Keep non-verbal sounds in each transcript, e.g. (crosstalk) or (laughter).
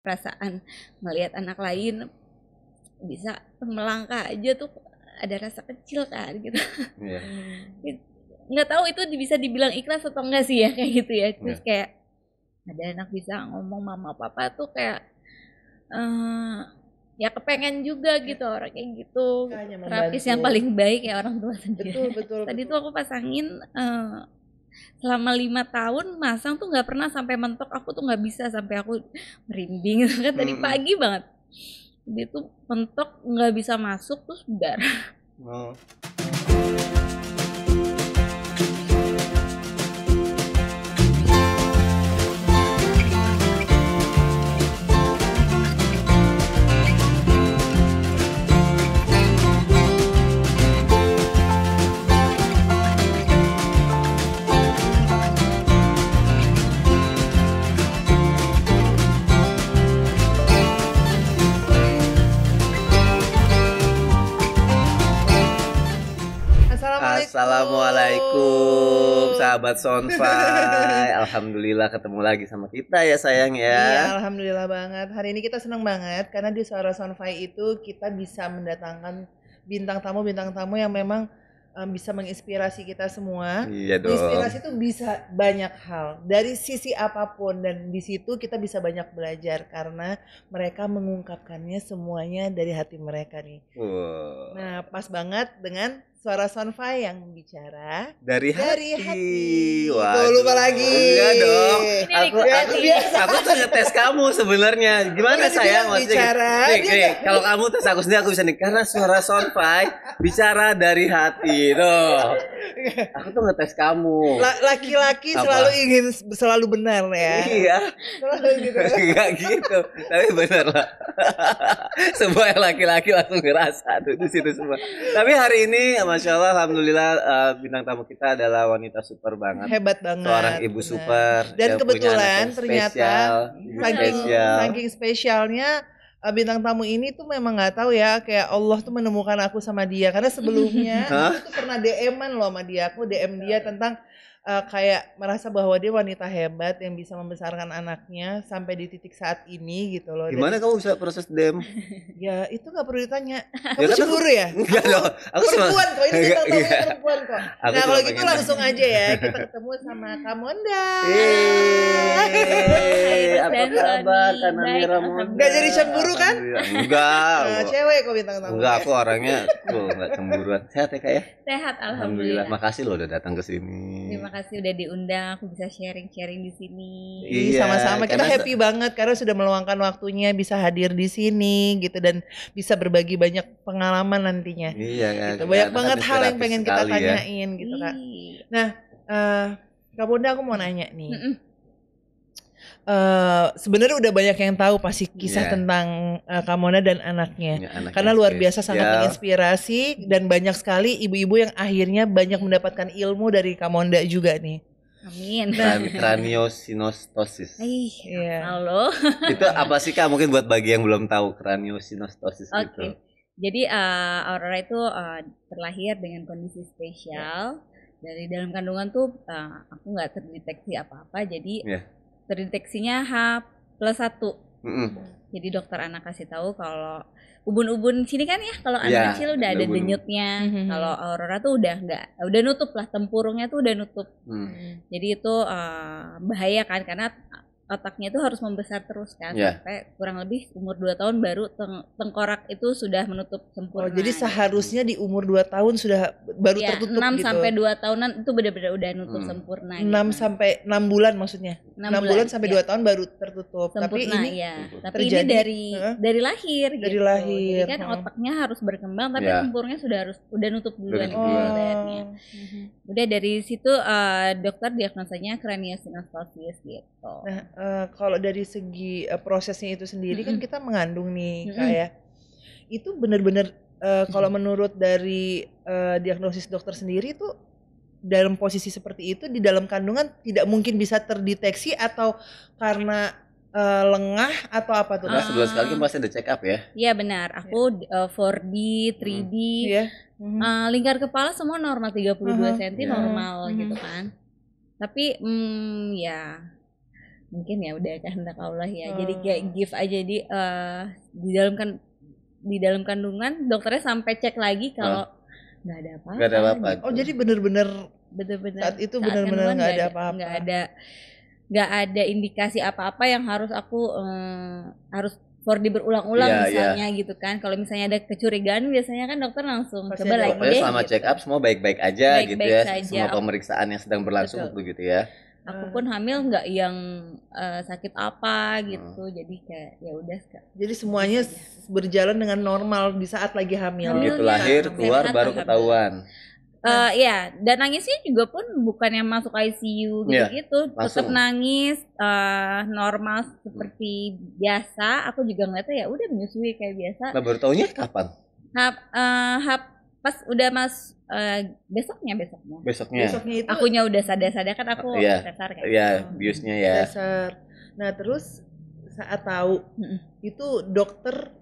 perasaan melihat anak lain bisa melangkah aja tuh ada rasa kecil kan gitu yeah. (laughs) nggak tahu itu bisa dibilang ikhlas atau enggak sih ya (laughs) kayak gitu ya iya. terus yeah. kayak ada anak bisa ngomong mama papa tuh kayak uh, ya kepengen juga iya. gitu orang kayak gitu terapis yang paling baik ya orang tua sendiri betul, betul, tadi betul. tuh aku pasangin uh, selama lima tahun masang tuh nggak pernah sampai mentok aku tuh nggak bisa sampai aku merinding (laughs) kan tadi pagi banget dia tuh mentok nggak bisa masuk terus darah oh. Assalamualaikum sahabat Sonfai. (laughs) Alhamdulillah ketemu lagi sama kita ya sayang ya. Iya, alhamdulillah banget. Hari ini kita senang banget karena di Suara Sonfai itu kita bisa mendatangkan bintang tamu bintang tamu yang memang um, bisa menginspirasi kita semua. Iya Inspirasi itu bisa banyak hal dari sisi apapun dan di situ kita bisa banyak belajar karena mereka mengungkapkannya semuanya dari hati mereka nih. Wow. Nah, pas banget dengan suara Sonfa yang bicara dari hati. Dari hati. Waduh. lupa lagi. Iya dong. Ini aku aku biasa. Aku tuh ngetes kamu sebenarnya. Gimana aku sayang maksudnya? Bicara. Nih, kalau kamu tes aku sendiri aku bisa nih karena suara Sonfa bicara dari hati. Tuh aku tuh ngetes kamu laki-laki selalu ingin selalu benar ya iya selalu gitu ya. (laughs) Gak gitu tapi benar lah (laughs) semua laki-laki langsung ngerasa tuh di situ semua tapi hari ini masya allah alhamdulillah uh, bintang tamu kita adalah wanita super banget hebat banget seorang ibu super dan kebetulan ternyata spesial, spesial. spesialnya uh, bintang tamu ini tuh memang nggak tahu ya kayak Allah tuh menemukan aku sama dia karena sebelumnya (laughs) aku tuh pernah DM-an loh sama dia aku DM dia iya, iya. tentang uh, kayak merasa bahwa dia wanita hebat yang bisa membesarkan anaknya sampai di titik saat ini gitu loh. Gimana Dan, kamu bisa proses dem? Ya itu nggak perlu ditanya. (laughs) Kamu ya, kan cemburu ya? Enggak (laughs) loh. Aku perempuan kok ini kita ketemu perempuan kok. Aku nah kalau gitu langsung aja ya kita (laughs) ketemu sama Kamonda. Yeay, apa kabar Kanamira Monda? Gak jadi cemburu kan? Enggak. Nah, cewek kok bintang tamu. Enggak, aku orangnya tuh enggak cemburuan. Sehat ya kak ya? Sehat alhamdulillah. Alhamdulillah. Makasih loh udah datang ke sini. Terima kasih kasih udah diundang, aku bisa sharing-sharing di sini. Iya, sama-sama. Kita happy banget karena sudah meluangkan waktunya bisa hadir di sini gitu dan bisa berbagi banyak pengalaman nantinya. Iya, gitu. Banyak kan, banget hal yang pengen kita ya. tanyain ya. gitu, Kak. Iya. Nah, uh, Kak Bunda aku mau nanya nih. Mm -mm uh, sebenarnya udah banyak yang tahu pasti kisah yeah. tentang uh, eh, Kamona dan anaknya. Ya, anak Karena luar biasa sangat iya. menginspirasi dan banyak sekali ibu-ibu yang akhirnya banyak mendapatkan ilmu dari Kamonda juga nih. Amin. kraniosinostosis. Nah. Ih, yeah. halo. itu apa sih Kak? Mungkin buat bagi yang belum tahu kraniosinostosis okay. itu. Jadi uh, Aurora itu uh, terlahir dengan kondisi spesial. Yeah. Dari dalam kandungan tuh uh, aku nggak terdeteksi apa-apa. Jadi yeah terdeteksinya H plus satu. Mm-hmm. Jadi dokter anak kasih tahu kalau ubun-ubun sini kan ya kalau anak yeah, kecil udah ada ubun. denyutnya, mm-hmm. kalau aurora tuh udah nggak, udah nutup lah tempurungnya tuh udah nutup. Mm. Jadi itu uh, bahaya kan karena otaknya itu harus membesar terus kan yeah. sampai kurang lebih umur 2 tahun baru teng tengkorak itu sudah menutup sempurna. Oh, jadi gitu. seharusnya di umur 2 tahun sudah baru yeah, tertutup 6 gitu. sampai 2 tahunan itu benar-benar udah nutup hmm. sempurna 6 gitu. sampai 6 bulan maksudnya. 6, 6 bulan, bulan sampai yeah. 2 tahun baru tertutup. Sempurna, iya. tapi ini ya. Tapi terjadi, ini dari huh? dari lahir dari gitu. lahir. Jadi kan huh? otaknya harus berkembang tapi yeah. sempurnya sudah harus udah nutup duluan gitu, oh. gitu Udah dari situ uh, dokter diagnosanya kraniosinostosis gitu. Nah, Eh, kalau dari segi uh, prosesnya itu sendiri mm -hmm. kan kita mengandung nih mm -hmm. kayak itu benar-benar uh, kalau menurut dari uh, diagnosis dokter sendiri itu dalam posisi seperti itu di dalam kandungan tidak mungkin bisa terdeteksi atau karena uh, lengah atau apa tuh? Nah, sebelum sekali masih kan ah. ada check up ya? Iya benar. Aku yeah. uh, 4D, 3D, hmm. yeah. mm-hmm. uh, lingkar kepala semua normal 32 puluh huh cm yeah. normal gitu mm-hmm. gitu kan. Tapi mm, ya mungkin ya udah kehendak kan, (laughs) Allah ya. Hmm. Jadi kayak gift aja di uh, eh, di dalam kan di dalam kandungan dokternya sampai cek lagi kalau nggak hmm. ada apa-apa. Gak ada apa-apa. Gitu. gitu. Oh jadi bener-bener bener-bener saat itu bener-bener nggak ada apa-apa. Nggak ada nggak ada indikasi apa-apa yang harus aku um, harus for di berulang-ulang yeah, iya. misalnya yeah. gitu kan. Kalau misalnya ada kecurigaan biasanya kan dokter langsung Pasti coba lagi deh. selama gitu. check up semua baik-baik aja baik -baik gitu ya. Saja. Semua pemeriksaan yang sedang berlangsung Betul. gitu, gitu ya aku eh. pun hamil nggak yang uh, sakit apa eh. gitu hmm. jadi kayak ya udah jadi gitu semuanya ya. berjalan dengan normal di saat lagi hamil begitu iya. lahir ya, keluar baru ketahuan Uh, ya, dan nangisnya juga pun bukan yang masuk ICU iya, gitu-gitu, tetap nangis uh, normal hmm. seperti biasa. Aku juga ngeliatnya ya udah menyusui kayak biasa. Nah, baru tahunya kapan? Hap, uh, hap pas udah mas uh, besoknya besoknya besoknya, besoknya itu, akunya udah sadar-sadar kan aku yeah, sesar kayak iya gitu. biusnya ya sesar nah terus saat tahu hmm. itu dokter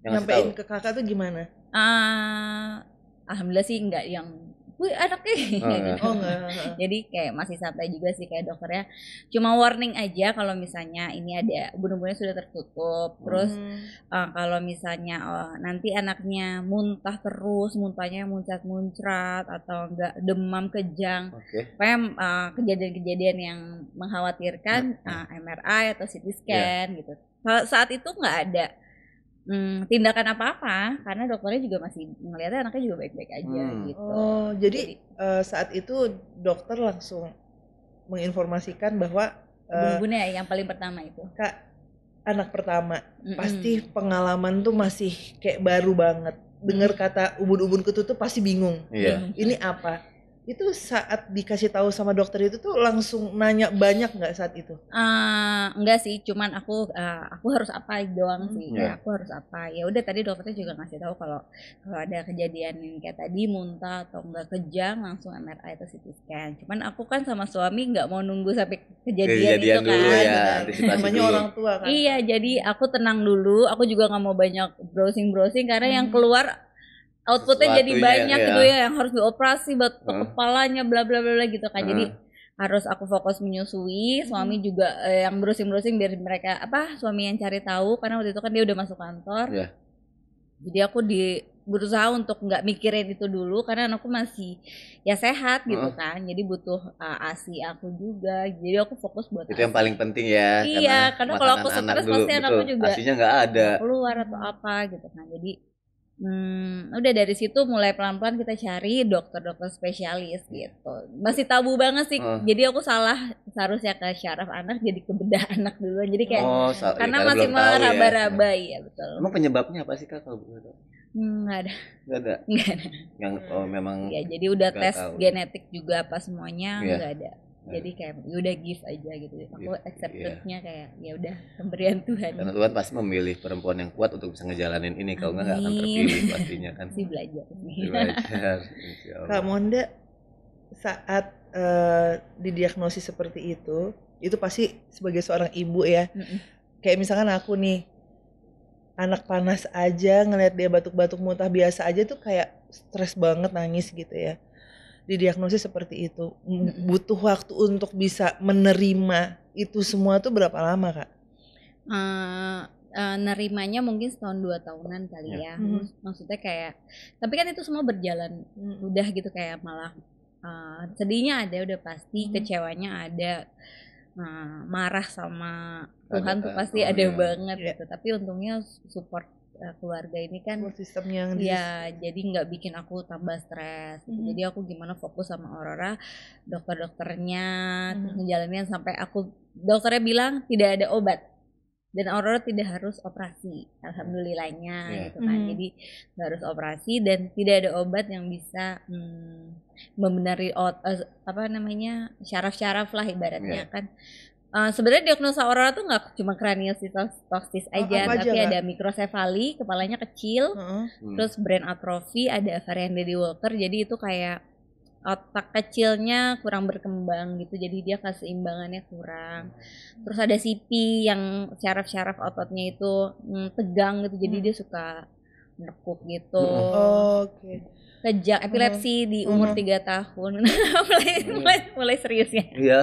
nyampein ke kakak tuh gimana uh, alhamdulillah sih nggak yang wih anaknya oh, gitu. oh, jadi kayak masih santai juga sih kayak dokternya cuma warning aja kalau misalnya ini ada bunuh-bunuhnya sudah tertutup terus uh, kalau misalnya oh, nanti anaknya muntah terus muntahnya muncrat-muncrat atau enggak demam kejang okay. pem uh, kejadian-kejadian yang mengkhawatirkan hmm. uh, eh, MRI atau CT scan yeah. gitu saat itu nggak ada mm, tindakan apa-apa karena dokternya juga masih melihatnya anaknya juga baik-baik aja hmm. gitu. Oh, jadi, jadi uh, saat itu dokter langsung menginformasikan bahwa uh, bumbunya ya, yang paling pertama itu. Kak, anak pertama mm -mm. pasti pengalaman tuh masih kayak baru banget. Dengar kata ubun-ubun ketutup pasti bingung. Yeah. Ini apa? itu saat dikasih tahu sama dokter itu tuh langsung nanya banyak nggak saat itu? Uh, enggak sih, cuman aku uh, aku harus apa doang sih. Hmm, ya, ya, Aku harus apa. Ya udah tadi dokternya juga ngasih tahu kalau kalau ada kejadian yang kayak tadi muntah atau enggak kejang langsung MRI atau CT scan. Cuman aku kan sama suami nggak mau nunggu sampai kejadian, kejadian itu dulu kan. Ya, Namanya orang tua kan. Iya, jadi aku tenang dulu. Aku juga nggak mau banyak browsing browsing karena hmm. yang keluar outputnya jadi iya, banyak iya. gitu ya yang harus dioperasi buat hmm. kepalanya bla bla bla gitu kan. hmm. Jadi harus aku fokus menyusui suami hmm. juga eh, yang browsing-browsing biar mereka apa suami yang cari tahu karena waktu itu kan dia udah masuk kantor yeah. jadi aku di berusaha untuk nggak mikirin itu dulu karena aku masih ya sehat gitu hmm. kan jadi butuh uh, eh, asi aku juga jadi aku fokus buat itu asi. yang paling penting ya iya karena, karena kalau aku stres pasti aku juga asinya nggak ada keluar atau hmm. apa gitu kan jadi Hmm, udah dari situ mulai pelan-pelan kita cari dokter-dokter spesialis gitu. Masih tabu banget sih. Uh. Jadi aku salah seharusnya ke syaraf anak jadi ke bedah (laughs) anak dulu. Jadi kayak oh, ya, karena masih ya. meraba-raba ya. ya betul. Emang penyebabnya apa sih Kak kalau hmm, Enggak ada. Enggak ada. Enggak (laughs) ada. Yang oh memang Ya, jadi udah tes tahu. Ya. genetik juga apa semuanya enggak iya. yeah. ada. Nah. jadi kayak ya udah gift aja gitu aku acceptednya yeah. kayak ya udah pemberian Tuhan karena Tuhan pasti memilih perempuan yang kuat untuk bisa ngejalanin ini kalau nggak akan terpilih pastinya kan si belajar si belajar Kak Monda saat uh, didiagnosis seperti itu itu pasti sebagai seorang ibu ya mm -mm. kayak misalkan aku nih anak panas aja ngeliat dia batuk-batuk muntah biasa aja tuh kayak stres banget nangis gitu ya didiagnosis seperti itu butuh waktu untuk bisa menerima itu semua tuh berapa lama kak? Uh, uh, nerimanya mungkin setahun dua tahunan kali iya. ya, Hmm. maksudnya kayak tapi kan itu semua berjalan hmm. udah gitu kayak malah uh, sedihnya ada udah pasti hmm. kecewanya ada uh, marah sama Tuhan tuh kan? pasti oh, ada, ya. banget ya. gitu tapi untungnya support uh, keluarga ini kan School system yang ya di... jadi nggak bikin aku tambah stres mm -hmm. jadi aku gimana fokus sama Aurora dokter-dokternya mm -hmm. ngejalanin sampai aku dokternya bilang tidak ada obat dan Aurora tidak harus operasi alhamdulillahnya yeah. gitu kan mm. jadi nggak harus operasi dan tidak ada obat yang bisa hmm, membenari eh, apa namanya syaraf-syaraf lah ibaratnya yeah. kan Uh, sebenarnya diagnosa aurora tuh nggak cuma kraniositosis aja, oh, aja tapi kan? ada mikrosefali, kepalanya kecil, uh -huh. Hmm. terus brain atrophy, ada varian Daddy Walker, jadi itu kayak otak kecilnya kurang berkembang gitu, jadi dia keseimbangannya kurang. Terus ada CP yang syaraf-syaraf ototnya itu mm, tegang gitu, jadi uh-huh. dia suka nekuk gitu. Oh, Oke. Okay lejak epilepsi hmm di umur tiga 3 tahun (laughs) mulai iya. mulai mulai serius ya iya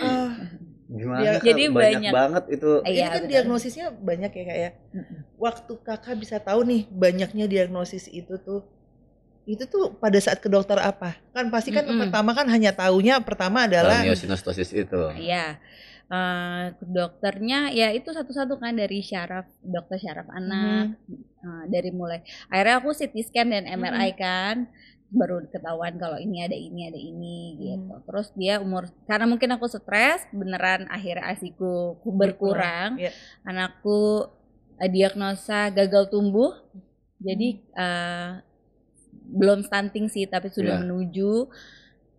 uh, (laughs) gimana ya, jadi banyak, banyak banget itu iya, ini kan betul. diagnosisnya banyak ya kayak ya. waktu kakak bisa tahu nih banyaknya diagnosis itu tuh itu tuh pada saat ke dokter apa kan pasti kan hmm pertama kan hanya tahunya pertama adalah diagnosis itu iya uh, dokternya ya itu satu-satu kan dari syaraf dokter syaraf anak hmm. uh, dari mulai akhirnya aku CT scan dan MRI hmm. kan baru ketahuan kalau ini ada ini ada ini gitu. Hmm. Terus dia umur karena mungkin aku stres beneran akhirnya asiku berkurang. berkurang. ya. Anakku uh, diagnosa gagal tumbuh. Jadi uh, belum stunting sih tapi sudah yeah. menuju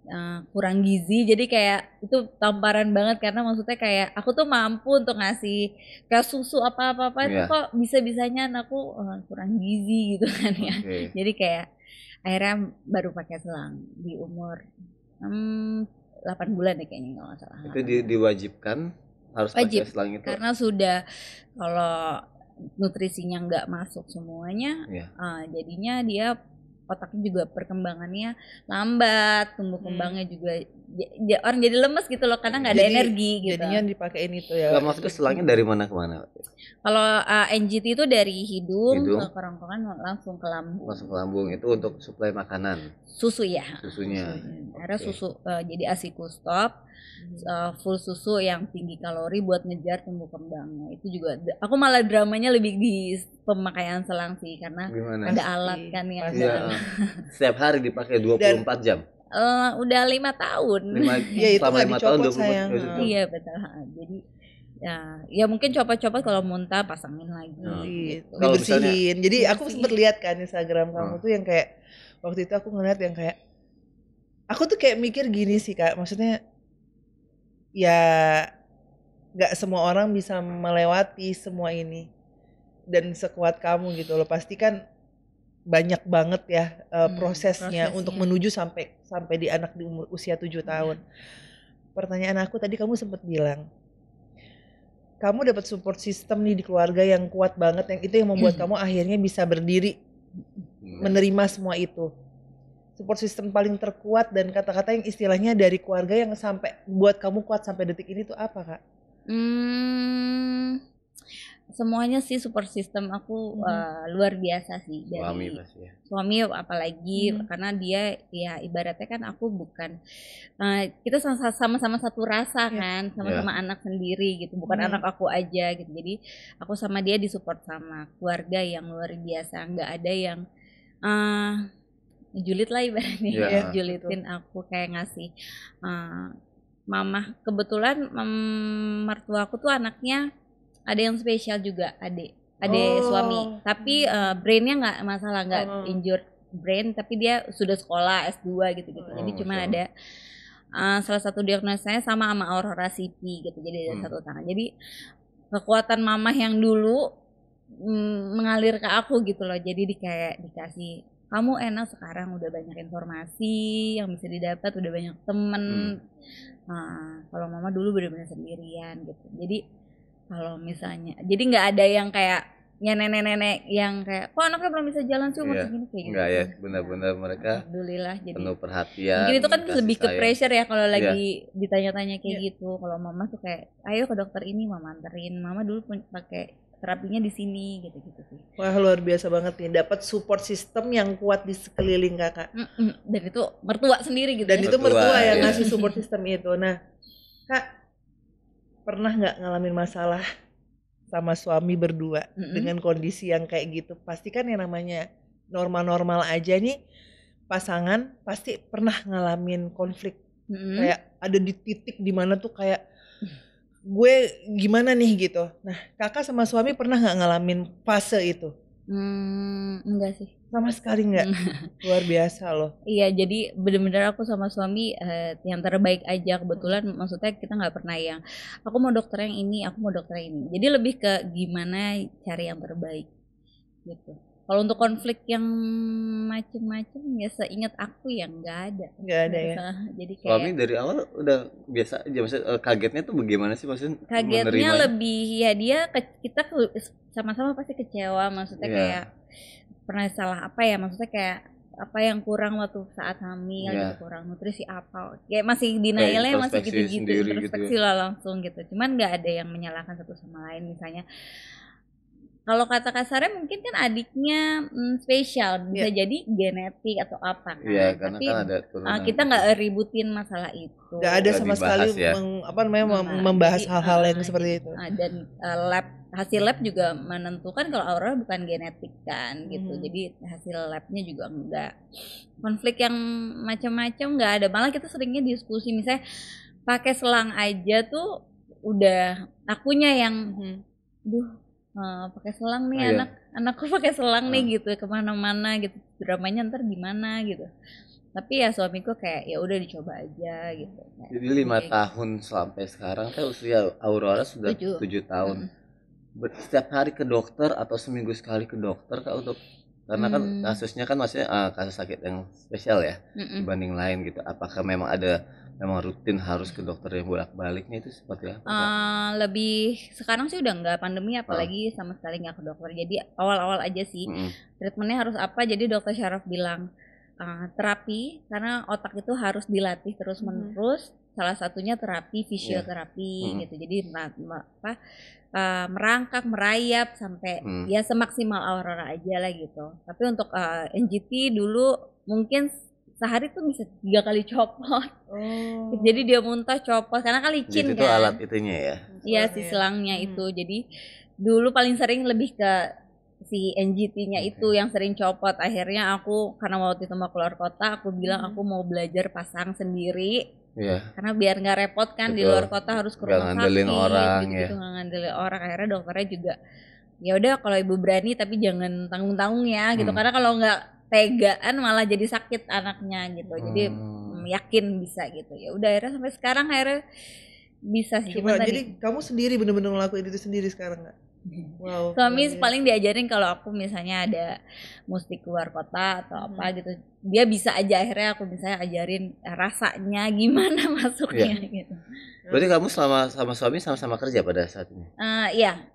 Eh, kurang gizi jadi kayak itu tamparan banget karena maksudnya kayak aku tuh mampu untuk ngasih kayak susu apa apa apa yeah. itu iya. kok bisa bisanya anakku uh, kurang gizi gitu kan ya okay. jadi kayak akhirnya baru pakai selang di umur hmm, 8 bulan deh kayaknya nggak masalah itu di, diwajibkan harus Wajib, pakai selang itu karena sudah kalau nutrisinya nggak masuk semuanya yeah. Iya. uh, jadinya dia otaknya juga perkembangannya lambat tumbuh hmm. kembangnya hmm. juga ya, orang jadi lemes gitu loh karena nggak ada energi gitu jadinya dipakein itu ya nah, maksudnya selangnya dari mana ke mana kalau uh, eh, NGT itu dari hidung, hidung. ke kerongkongan langsung ke lambung langsung ke lambung itu untuk suplai makanan susu ya susunya, susunya. Okay. susu uh, jadi asikustop uh, full susu yang tinggi kalori buat ngejar tumbuh kembangnya itu juga aku malah dramanya lebih di pemakaian selang sih karena Gimana? ada alat kan ya, ya setiap hari dipakai 24 Dan, jam uh, udah lima tahun lima, (laughs) ya, itu selama lima tahun dua puluh iya betul jadi ya ya mungkin copot-copot kalau muntah pasangin lagi hmm. gitu. dibersihin misalnya, jadi aku sempat lihat kan Instagram kamu oh. tuh yang kayak waktu itu aku ngeliat yang kayak aku tuh kayak mikir gini sih kak maksudnya ya nggak semua orang bisa melewati semua ini dan sekuat kamu gitu loh pasti kan banyak banget ya uh, eh, prosesnya, hmm, prosesnya untuk menuju sampai sampai di anak di umur usia 7 iya. tahun. Hmm. Pertanyaan aku tadi kamu sempat bilang kamu dapat support system nih di keluarga yang kuat banget yang itu yang membuat hmm. kamu akhirnya bisa berdiri hmm. menerima semua itu support system paling terkuat dan kata-kata yang istilahnya dari keluarga yang sampai buat kamu kuat sampai detik ini tuh apa kak? Hmm, semuanya sih support system aku hmm. uh, luar biasa sih dari suami pasti ya. suami apalagi hmm. karena dia ya ibaratnya kan aku bukan uh, kita sama-sama satu rasa yeah. kan sama-sama yeah. anak sendiri gitu bukan hmm. anak aku aja gitu jadi aku sama dia disupport sama keluarga yang luar biasa nggak ada yang uh, julid lah ibaratnya yeah. Iya, julitin aku kayak ngasih uh, eh, mama kebetulan um, mertua aku tuh anaknya ada yang spesial juga adik adik oh. suami tapi uh, brainnya nggak masalah nggak oh. injured brain tapi dia sudah sekolah S2 gitu gitu oh, jadi cuma so. ada uh, salah satu diagnosisnya sama sama Aurora CP gitu jadi hmm. satu tangan jadi kekuatan mamah yang dulu mm, mengalir ke aku gitu loh jadi di dikasih kamu enak sekarang udah banyak informasi yang bisa didapat udah banyak temen hmm. nah, kalau mama dulu benar-benar sendirian gitu jadi kalau misalnya jadi nggak ada yang kayak ya nenek-nenek yang kayak kok anaknya belum bisa jalan sih umur iya. segini kayak gitu. ya, nah, benar-benar mereka alhamdulillah jadi penuh perhatian. Mungkin itu kan lebih ke pressure ya kalau iya. lagi yeah. ditanya-tanya kayak yeah. gitu. Kalau mama tuh kayak ayo ke dokter ini mama anterin. Mama dulu pakai terapinya di sini gitu-gitu sih. Wah luar biasa banget nih dapat support system yang kuat di sekeliling kakak. Dan itu mertua sendiri gitu. Dan ya? itu mertua, mertua yang ya. ngasih support system itu. Nah kak pernah nggak ngalamin masalah sama suami berdua mm -hmm. dengan kondisi yang kayak gitu? Pasti kan yang namanya normal-normal aja nih pasangan pasti pernah ngalamin konflik. Mm -hmm. Kayak ada di titik dimana tuh kayak mm gue gimana nih gitu nah kakak sama suami pernah nggak ngalamin fase itu Hmm, enggak sih. Sama sekali nggak. Hmm. (laughs) Luar biasa loh. Iya, jadi benar-benar aku sama suami uh, yang terbaik aja kebetulan maksudnya kita nggak pernah yang aku mau dokter yang ini, aku mau dokter yang ini. Jadi lebih ke gimana cari yang terbaik gitu. Kalau untuk konflik yang macem-macem ya seingat aku ya nggak ada. Nggak ada ya. Jadi kayak. Suami dari awal udah biasa aja. Maksudnya eh, kagetnya tuh bagaimana sih maksudnya? Kagetnya menerima? lebih ya dia kita sama-sama pasti kecewa. Maksudnya yeah. kayak pernah salah apa ya? Maksudnya kayak apa yang kurang waktu saat hamil yeah. gitu, kurang nutrisi apa kayak masih dinilai kayak masih gitu-gitu introspeksi gitu, ya. lah langsung gitu cuman nggak ada yang menyalahkan satu sama lain misalnya kalau kata kasarnya mungkin kan adiknya mm, spesial bisa yeah. jadi genetik atau apa kan. Yeah, karena Tapi kan ada turunan. Ah, kita nggak ributin masalah itu. Nggak ada sama dibahas, sekali ya. meng, apa namanya nah, membahas hal-hal yang ah, seperti itu. Ah, dan uh, lab hasil lab juga menentukan kalau Aurora bukan genetik kan gitu. Hmm. Jadi hasil labnya juga enggak konflik yang macam-macam nggak ada. Malah kita seringnya diskusi misalnya pakai selang aja tuh udah akunya yang hmm. duh Eh, pakai selang nih ah, anak iya. anakku (laughs) pakai selang nih gitu kemana-mana gitu dramanya ntar gimana gitu tapi ya suamiku kayak ya udah dicoba aja gitu kayak jadi gitu lima kayak tahun sampai sekarang kan usia Aurora sudah tujuh, tujuh tahun hmm. setiap hari ke dokter atau seminggu sekali ke dokter kak untuk karena kan hmm. kan kasusnya kan maksudnya uh, kasus sakit yang spesial ya hmm dibanding lain gitu apakah memang ada Emang rutin harus ke dokter yang bolak-baliknya itu seperti apa? Uh, lebih sekarang sih udah nggak pandemi ah. apalagi uh. sama sekali nggak ke dokter. Jadi awal-awal aja sih mm. treatmentnya harus apa. Jadi dokter Syaraf bilang uh, terapi karena otak itu harus dilatih terus menerus. Mm. Mm-hmm. Salah satunya terapi fisioterapi yeah. mm. gitu. Jadi apa uh, merangkak merayap sampai mm. ya semaksimal aurora aja lah gitu. Tapi untuk uh, NGT dulu mungkin sehari tuh bisa tiga kali copot. Oh. (laughs) Jadi dia muntah copot karena kali licin jadi itu kan. Itu alat itunya ya. Iya si iya. selangnya hmm. itu. Jadi dulu paling sering lebih ke si NGT-nya okay. itu yang sering copot. Akhirnya aku karena waktu itu mau keluar kota, aku bilang hmm. aku mau belajar pasang sendiri. Yeah. Karena biar nggak repot kan Betul. di luar kota harus ke rumah sakit. orang gitu, ya. -gitu ngandelin orang. Akhirnya dokternya juga ya udah kalau ibu berani tapi jangan tanggung-tanggung ya gitu. Hmm. Karena kalau nggak tegaan malah jadi sakit anaknya gitu jadi hmm. yakin bisa gitu ya udah akhirnya sampai sekarang akhirnya bisa sih Cuma, jadi tadi. kamu sendiri bener-bener ngelakuin itu sendiri sekarang nggak (laughs) wow suami paling diajarin kalau aku misalnya ada mesti keluar kota atau apa hmm. gitu dia bisa aja akhirnya aku misalnya ajarin rasanya gimana (laughs) masuknya ya. gitu berarti kamu selama sama suami sama-sama kerja pada saat ini uh, iya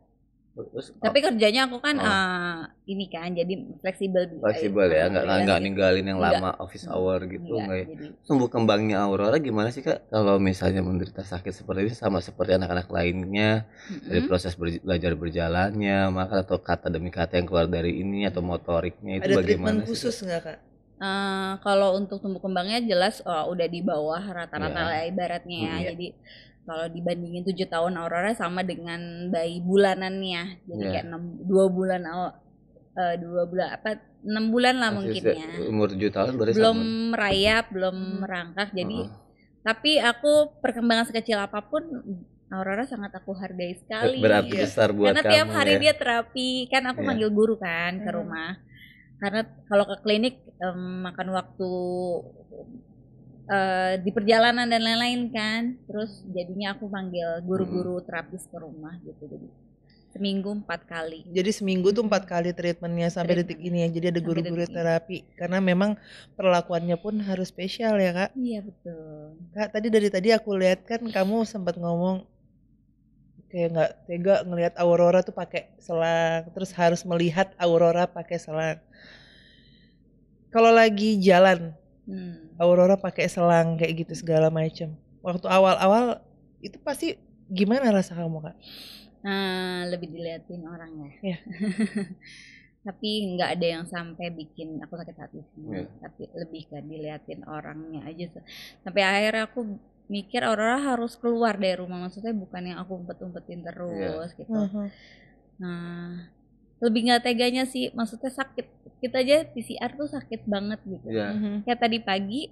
Terus, tapi kerjanya aku kan oh. uh, ini kan jadi fleksibel gitu. fleksibel ya nggak ya, nggak ninggalin yang enggak. lama office hour gitu enggak, ya tumbuh kembangnya Aurora gimana sih kak kalau misalnya menderita sakit seperti ini sama seperti anak-anak lainnya mm-hmm. dari proses belajar berjalannya maka atau kata demi kata yang keluar dari ini atau motoriknya itu Ada bagaimana treatment khusus nggak kak Uh, kalau untuk tumbuh kembangnya jelas uh, udah di bawah rata-rata yeah. Iya. ibaratnya ya. Yeah. Jadi kalau dibandingin tujuh tahun Aurora sama dengan bayi bulanannya jadi yeah. kayak enam dua bulan uh, dua bulan apa enam bulan lah mungkin ya umur tujuh tahun berarti belum merayap belum hmm. merangkak jadi uh -huh. tapi aku perkembangan sekecil apapun Aurora sangat aku hargai sekali berarti gitu. besar buat karena kamu, tiap hari ya. dia terapi kan aku yeah. manggil guru kan ke hmm. rumah karena kalau ke klinik um, makan waktu Eh, di perjalanan dan lain-lain kan terus jadinya aku panggil guru-guru hmm. terapis ke rumah gitu jadi seminggu empat kali jadi seminggu tuh empat kali treatmentnya sampai Treatment. detik ini ya jadi ada guru-guru terapi karena memang perlakuannya pun harus spesial ya kak iya betul kak tadi dari tadi aku lihat kan kamu sempat ngomong kayak nggak tega ngelihat aurora tuh pakai selang terus harus melihat aurora pakai selang kalau lagi jalan hmm. Aurora pakai selang kayak gitu segala macam waktu awal-awal itu pasti gimana rasa kamu kak? Nah, lebih diliatin orang ya. Yeah. (laughs) tapi nggak ada yang sampai bikin aku sakit hati sih. Yeah. Tapi lebih kan diliatin orangnya aja. Sampai akhirnya aku mikir Aurora harus keluar dari rumah maksudnya bukan yang aku umpet-umpetin iya. terus yeah. gitu. Uh -huh. Nah, lebih nggak teganya sih maksudnya sakit kita aja PCR tuh sakit banget gitu yeah. mm -hmm. ya tadi pagi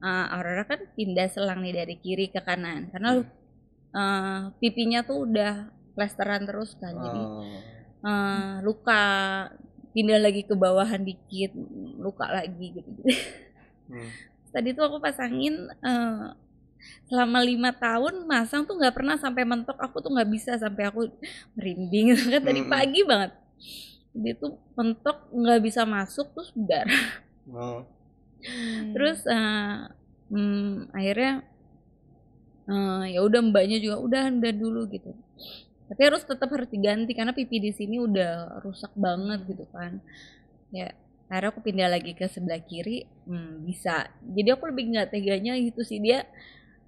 uh, Aurora kan pindah selang nih dari kiri ke kanan karena mm. uh, pipinya tuh udah plesteran terus kan oh. jadi uh, eh, luka pindah lagi ke bawahan dikit luka lagi gitu, -gitu. (laughs) Mm. tadi tuh aku pasangin uh, selama lima tahun masang tuh nggak pernah sampai mentok aku tuh nggak bisa sampai aku merinding (laughs) kan tadi hmm. pagi banget dia tuh mentok nggak bisa masuk terus berdarah hmm. oh. terus uh, hmm, akhirnya uh, ya udah mbaknya juga udah udah dulu gitu tapi harus tetap harus diganti karena pipi di sini udah rusak banget gitu kan ya akhirnya aku pindah lagi ke sebelah kiri hmm, bisa jadi aku lebih nggak teganya gitu sih dia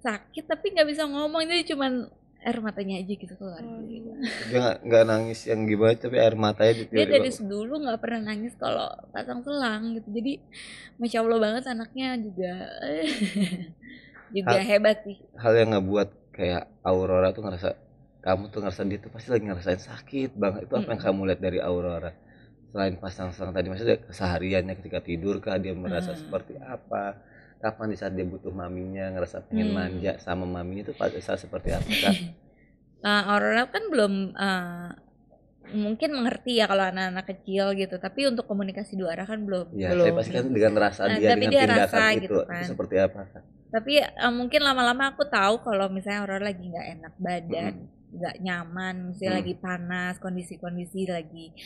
sakit tapi nggak bisa ngomong jadi cuman air matanya aja gitu keluar oh, gitu. dia nggak nangis yang gimana tapi air matanya gitu dia dari dulu nggak pernah nangis kalau pasang selang gitu jadi masya allah banget anaknya juga juga (laughs) hal, hebat sih hal yang nggak buat kayak Aurora tuh ngerasa kamu tuh ngerasa dia tuh pasti lagi ngerasain sakit banget itu apa hmm. yang kamu lihat dari Aurora selain pasang selang tadi maksudnya kesehariannya ketika tidur kah dia merasa hmm. seperti apa kapan di saat dia butuh maminya ngerasa pengen hmm. manja sama maminya itu pada saat seperti apa kan? (laughs) Nah, Aurora kan belum uh, mungkin mengerti ya kalau anak-anak kecil gitu tapi untuk komunikasi dua arah kan belum ya, belum tapi pasti kan dengan rasa nah, dia tapi dengan dia rasa, gitu kan. itu seperti apa kan? tapi uh, mungkin lama-lama aku tahu kalau misalnya Aurora lagi nggak enak badan hmm. nggak hmm. nyaman misalnya hmm. lagi panas kondisi-kondisi lagi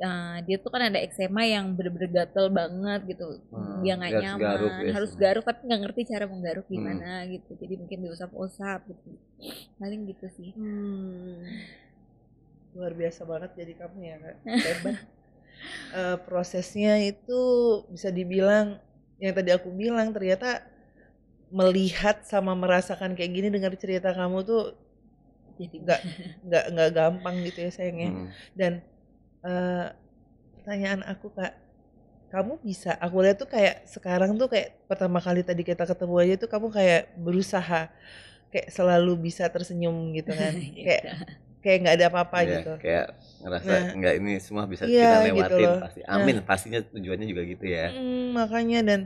Nah, dia tuh kan ada eksema yang bener-bener gatel banget gitu. Hmm, dia nggak nyaman, garuk, harus garuk tapi nggak ngerti cara menggaruk hmm. gimana hmm. gitu. Jadi mungkin diusap-usap gitu. Paling gitu sih. Hmm. Luar biasa banget jadi kamu ya, Kak. uh, (laughs) prosesnya itu bisa dibilang yang tadi aku bilang ternyata melihat sama merasakan kayak gini dengar cerita kamu tuh jadi nggak nggak nggak gampang gitu ya sayangnya. Hmm. Dan Eh, pertanyaan aku kak kamu bisa aku lihat tuh kayak sekarang tuh kayak pertama kali tadi kita ketemu aja tuh kamu kayak berusaha kayak selalu bisa tersenyum gitu kan (laughs) gitu. kayak kayak nggak ada apa-apa ya, gitu kayak ngerasa nah, nggak ini semua bisa iya, kita gitu lewatin gitu loh. pasti nah. amin nah, pastinya tujuannya juga gitu ya mm, makanya dan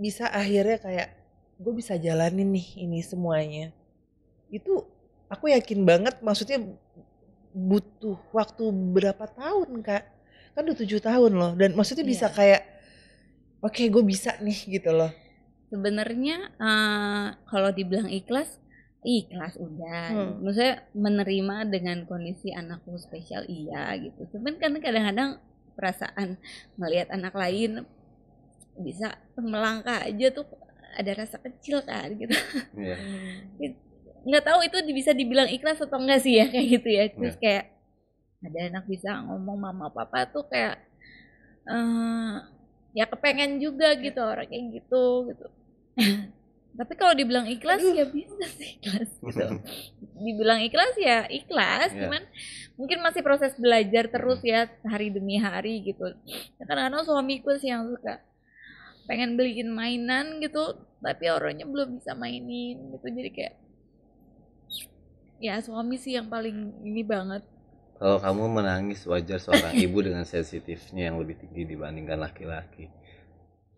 bisa akhirnya kayak gue bisa jalanin nih ini semuanya itu aku yakin banget maksudnya butuh waktu berapa tahun kak kan udah tujuh tahun loh dan maksudnya bisa iya. kayak oke okay, gue bisa nih gitu loh sebenarnya uh, kalau dibilang ikhlas ikhlas udah hmm. maksudnya menerima dengan kondisi anakku spesial iya gitu cuman kan kadang-kadang perasaan melihat anak lain bisa melangkah aja tuh ada rasa kecil kan gitu yeah. (laughs) nggak tahu itu bisa dibilang ikhlas atau enggak sih ya kayak gitu ya terus ya. kayak ada anak bisa ngomong mama papa tuh kayak uh, ya kepengen juga ya. gitu orang kayak gitu gitu (laughs) tapi kalau dibilang ikhlas ya bisa sih ikhlas (laughs) gitu dibilang ikhlas ya ikhlas yeah. cuman mungkin masih proses belajar terus ya hari demi hari gitu karena ya kan suamiku sih yang suka pengen beliin mainan gitu tapi orangnya belum bisa mainin gitu jadi kayak ya suami sih yang paling ini banget kalau kamu menangis wajar seorang (laughs) ibu dengan sensitifnya yang lebih tinggi dibandingkan laki-laki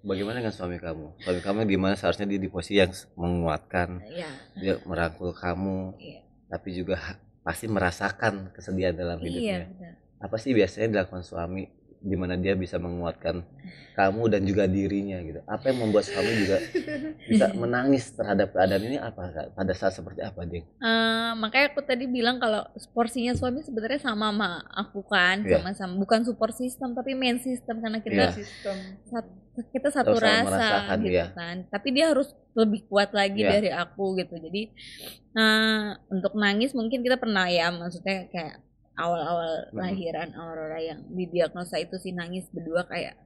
bagaimana dengan suami kamu suami kamu gimana seharusnya dia di posisi yang menguatkan ya. dia merangkul kamu ya. tapi juga pasti merasakan kesedihan dalam iya, hidupnya ya, apa sih biasanya dilakukan suami dimana dia bisa menguatkan kamu dan juga dirinya gitu apa yang membuat kamu juga bisa (laughs) menangis terhadap keadaan ini apa pada saat seperti apa deh uh, makanya aku tadi bilang kalau porsinya suami sebenarnya sama sama aku kan yeah. sama sama bukan support system tapi main system karena kita yeah. Iya. sat, kita satu Terus rasa gitu iya. kan tapi dia harus lebih kuat lagi yeah. dari aku gitu jadi nah untuk nangis mungkin kita pernah ya maksudnya kayak awal-awal hmm. lahiran Aurora yang didiagnosa itu sih nangis berdua kayak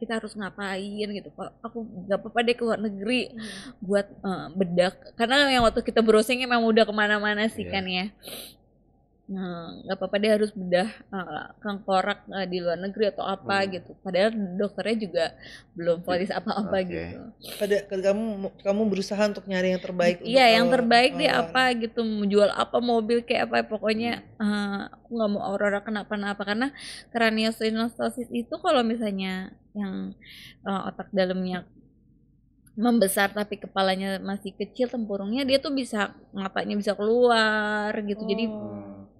kita harus ngapain gitu kok aku nggak apa-apa deh luar negeri hmm. buat uh, bedak karena yang waktu kita browsing emang udah kemana-mana sih yeah. kan ya nah nggak apa-apa dia harus bedah uh, eh, kengkorak uh, eh, di luar negeri atau apa hmm. gitu padahal dokternya juga belum polis iya, apa-apa okay. gitu pada kan kamu kamu berusaha untuk nyari yang terbaik iya yang terbaik dia apa gitu menjual apa mobil kayak apa pokoknya hmm. uh, aku nggak mau Aurora kenapa-napa karena kraniosynostosis itu kalau misalnya yang uh, otak dalamnya membesar tapi kepalanya masih kecil tempurungnya dia tuh bisa matanya bisa keluar gitu oh. jadi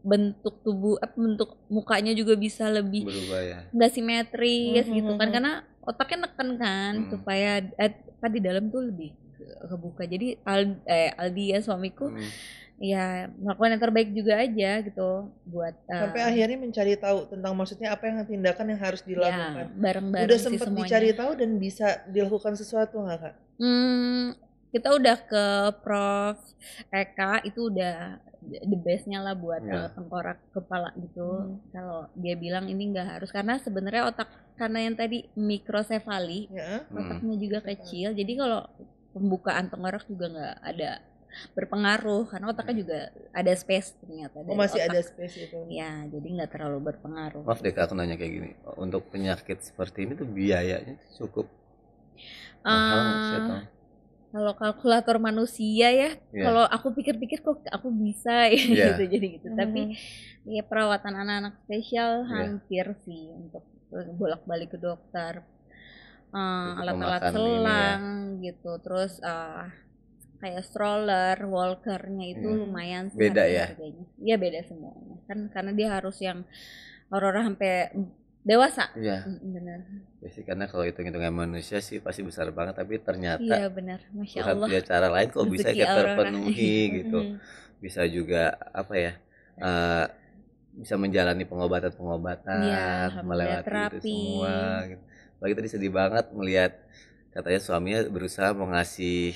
bentuk tubuh eh, bentuk mukanya juga bisa lebih berubah ya simetris mm -hmm. gitu kan mm-hmm. karena otaknya neken kan mm. supaya eh, kan di dalam tuh lebih kebuka jadi al eh, Aldi ya suamiku mm. ya melakukan yang terbaik juga aja gitu buat uh, sampai akhirnya mencari tahu tentang maksudnya apa yang tindakan yang harus ya, dilakukan ya, bareng bareng udah sempat dicari tahu dan bisa dilakukan sesuatu nggak kak? Mm, kita udah ke Prof Eka itu udah the bestnya lah buat yeah. Iya. tengkorak kepala gitu hmm. kalau dia bilang ini nggak harus karena sebenarnya otak karena yang tadi mikrosefali yeah. otaknya hmm. juga kecil jadi kalau pembukaan tengkorak juga nggak ada berpengaruh karena otaknya hmm. juga ada space ternyata oh, masih otak. ada space itu ya jadi nggak terlalu berpengaruh maaf deh aku nanya kayak gini untuk penyakit seperti ini tuh biayanya cukup mahal uh, kalau kalkulator manusia ya yeah. kalau aku pikir-pikir kok aku bisa (laughs) ya yeah. gitu jadi gitu mm tapi ya perawatan anak-anak spesial yeah. hampir sih untuk bolak-balik ke dokter eh, alat-alat uh, selang ya. gitu terus uh, kayak stroller, walkernya itu hmm. lumayan beda ya harganya. Ya beda semuanya kan karena dia harus yang Aurora sampai dewasa. Iya. Benar. Ya sih karena kalau hitung-hitungan manusia sih pasti besar banget tapi ternyata Iya benar. Masya Allah. Punya cara lain kok bisa kita terpenuhi (laughs) gitu. Bisa juga apa ya? Uh, bisa menjalani pengobatan-pengobatan, ya, melewati terapi. itu semua gitu. Lagi tadi sedih banget melihat katanya suaminya berusaha mau ngasih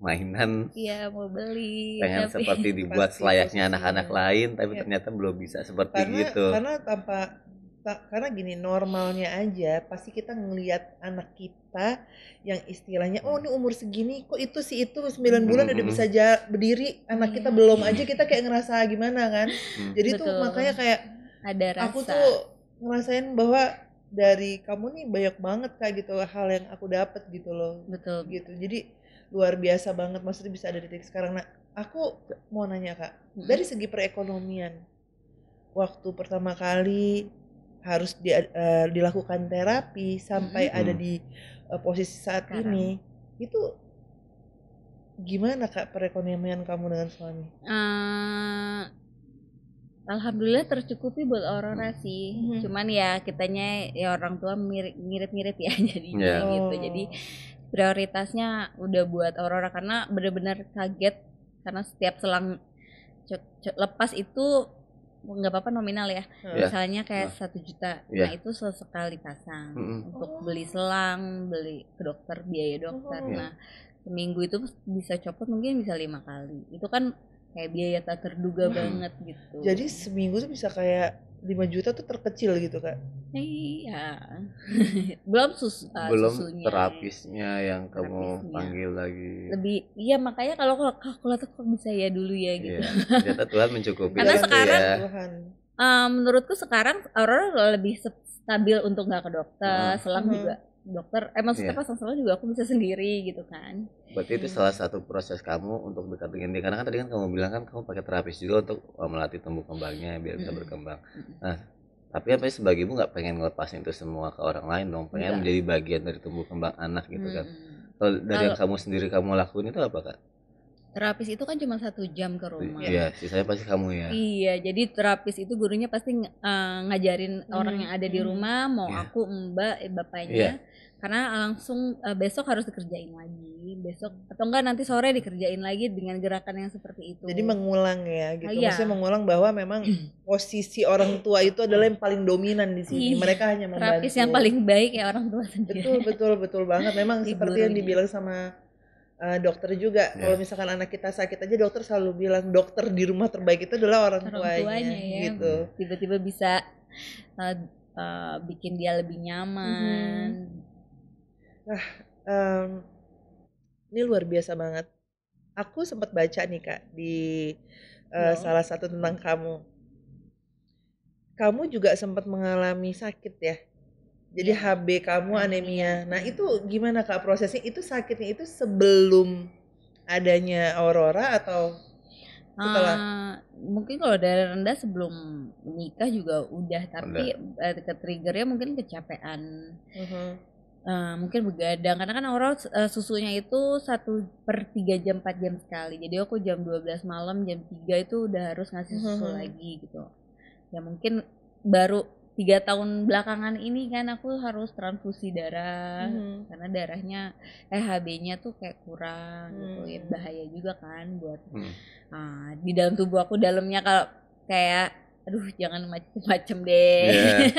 mainan iya mau beli pengen tapi seperti (laughs) dibuat selayaknya anak-anak lain tapi ya. ternyata belum bisa seperti karena, gitu karena tanpa karena gini normalnya aja pasti kita ngelihat anak kita yang istilahnya oh ini umur segini kok itu si itu 9 bulan mm -hmm. udah bisa berdiri anak kita belum aja kita kayak ngerasa gimana kan mm. jadi Betul. tuh makanya kayak ada rasa aku tuh ngerasain bahwa dari kamu nih banyak banget kayak gitu hal yang aku dapat gitu loh Betul. gitu jadi luar biasa banget maksudnya bisa ada titik sekarang nah aku mau nanya kak dari segi perekonomian waktu pertama kali harus di, uh, eh, dilakukan terapi sampai hmm. ada di uh, posisi saat Sekarang. ini itu gimana kak perekonomian kamu dengan suami? Uh, Alhamdulillah tercukupi buat orang sih, hmm. cuman ya kitanya ya orang tua mirip-mirip ya (laughs) jadi yeah. gitu, jadi oh. prioritasnya udah buat Aurora karena bener-bener kaget karena setiap selang lepas itu nggak apa-apa nominal ya yeah. misalnya kayak iya. satu nah. juta yeah. nah itu sesekali pasang mm -hmm. untuk beli selang beli ke dokter biaya dokter oh. nah seminggu itu bisa copot mungkin bisa lima kali itu kan kayak biaya tak terduga hmm. banget gitu jadi seminggu tuh bisa kayak 5 juta tuh terkecil gitu kak iya (laughs) belum sus uh, belum susunya. terapisnya yang kamu terapisnya. panggil lagi lebih iya makanya kalau kalkulator kok bisa ya dulu ya gitu iya, ternyata Tuhan (laughs) mencukupi karena ya. sekarang ya. Uh, menurutku sekarang Aurora lebih stabil untuk nggak ke dokter hmm. selang hmm. juga dokter eh maksudnya yeah. pasang juga aku bisa sendiri gitu kan berarti itu salah satu proses kamu untuk dekat dengan dia karena kan tadi kan kamu bilang kan kamu pakai terapis juga untuk eh, melatih tumbuh kembangnya biar bisa berkembang nah tapi apa sih ya, sebagai ibu nggak pengen ngelepasin itu semua ke orang lain dong pengen Enggak. menjadi bagian dari tumbuh kembang anak gitu kan. hmm. kalau dari yang kamu sendiri kamu lakuin itu apa kak terapis itu kan cuma satu jam ke rumah. Iya, iya, sisanya pasti kamu ya. Iya, jadi terapis itu gurunya pasti uh, ngajarin hmm. orang yang ada di hmm. rumah, mau yeah. aku, Mbak, eh, bapaknya. Yeah. Karena eh, langsung uh, besok harus dikerjain lagi, besok atau enggak nanti sore dikerjain lagi dengan gerakan yang seperti itu. Jadi mengulang ya, gitu. Iya. Maksudnya mengulang bahwa memang (clears throat) posisi orang tua itu adalah yang paling dominan di sini. Iya. Mereka hanya membantu. Terapis yang paling baik ya orang tua sendiri. Betul, betul, betul banget. Memang (laughs) seperti yang dibilang gitu. sama Eh, dokter juga. Yeah. Kalau misalkan anak kita sakit aja dokter selalu bilang dokter di rumah terbaik itu adalah orang, orang tuanya, tuanya ya. gitu. Tiba-tiba bisa uh, uh, bikin dia lebih nyaman. Hmm. Nah, um, ini luar biasa banget. Aku sempat baca nih kak di uh, oh. salah satu tentang kamu. Kamu juga sempat mengalami sakit ya? Jadi HB kamu anemia. Nah, itu gimana Kak prosesnya? Itu sakitnya itu sebelum adanya aurora atau setelah? Uh, mungkin kalau darah rendah sebelum nikah juga udah, tapi uh, ke triggernya mungkin kecapean. Uh -huh. Uh, mungkin begadang karena kan aurora uh, susunya itu satu per tiga jam empat jam sekali jadi aku jam 12 malam jam 3 itu udah harus ngasih susu uh mm-hmm. -huh. lagi gitu ya mungkin baru tiga tahun belakangan ini kan aku harus transfusi darah hmm. karena darahnya eh HB-nya tuh kayak kurang hmm. gitu ya mm. bahaya juga kan buat hmm. uh, di dalam tubuh aku dalamnya kalau kayak aduh jangan macem-macem deh yeah.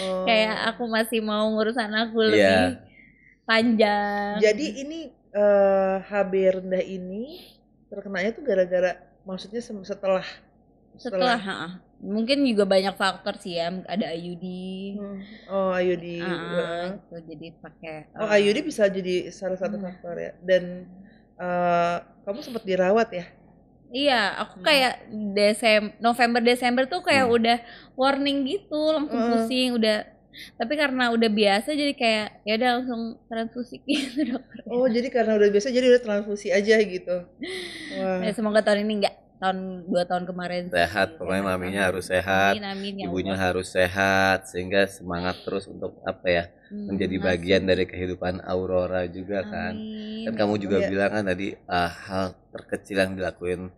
(laughs) oh. kayak aku masih mau ngurus anakku iya. lebih yeah. panjang jadi ini uh, eh, HB rendah ini terkenanya tuh gara-gara maksudnya setelah setelah, setelah mungkin juga banyak faktor sih ya ada ayudi hmm. oh ayudi uh, uh, itu jadi pakai uh, oh ayudi eh, bisa jadi salah satu hmm. faktor ya dan uh, kamu sempat dirawat ya Iya, aku hmm. kayak desember November Desember tuh kayak hmm. udah warning gitu, langsung hmm. pusing, udah tapi karena udah biasa jadi kayak ya udah langsung transfusi gitu (laughs) dokter. Ya. Oh, jadi karena udah biasa jadi udah transfusi aja gitu. (laughs) Wah. Ya, semoga tahun ini enggak tahun dua tahun kemarin sehat pokoknya iya. maminya harus sehat amin, amin, ya ibunya ya. harus sehat sehingga semangat terus untuk apa ya hmm, menjadi masih. bagian dari kehidupan Aurora juga kan. amin. kan dan kamu ya juga ya. bilang kan tadi uh, hal terkecil yang dilakuin